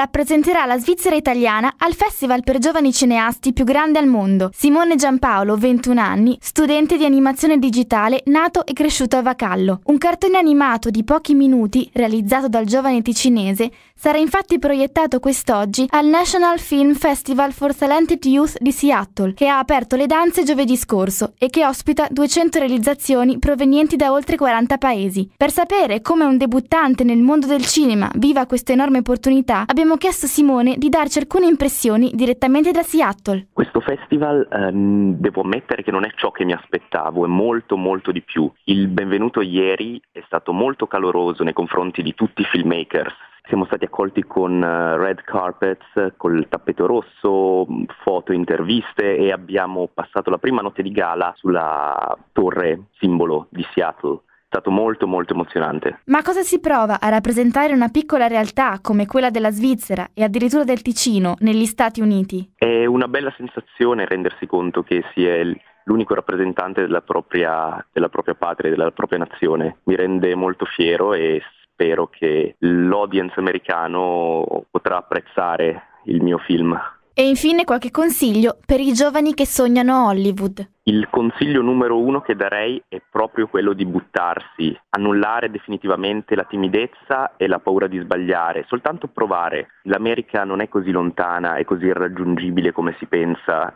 Rappresenterà la Svizzera italiana al Festival per giovani cineasti più grande al mondo. Simone Giampaolo, 21 anni, studente di animazione digitale nato e cresciuto a Vacallo. Un cartone animato di pochi minuti, realizzato dal giovane ticinese, sarà infatti proiettato quest'oggi al National Film Festival for Talented Youth di Seattle, che ha aperto le danze giovedì scorso e che ospita 200 realizzazioni provenienti da oltre 40 paesi. Per sapere come un debuttante nel mondo del cinema viva questa enorme opportunità, abbiamo abbiamo chiesto a Simone di darci alcune impressioni direttamente da Seattle. Questo festival ehm, devo ammettere che non è ciò che mi aspettavo, è molto molto di più. Il benvenuto ieri è stato molto caloroso nei confronti di tutti i filmmakers siamo stati accolti con eh, red carpets, col tappeto rosso, foto, interviste e abbiamo passato la prima notte di gala sulla torre simbolo di Seattle stato molto molto emozionante. Ma cosa si prova a rappresentare una piccola realtà come quella della Svizzera e addirittura del Ticino negli Stati Uniti? È una bella sensazione rendersi conto che si è l'unico rappresentante della propria, della propria patria, della propria nazione. Mi rende molto fiero e spero che l'audience americano potrà apprezzare il mio film. E infine qualche consiglio per i giovani che sognano Hollywood. Il consiglio numero uno che darei è proprio quello di buttarsi, annullare definitivamente la timidezza e la paura di sbagliare, soltanto provare. L'America non è così lontana e così irraggiungibile come si pensa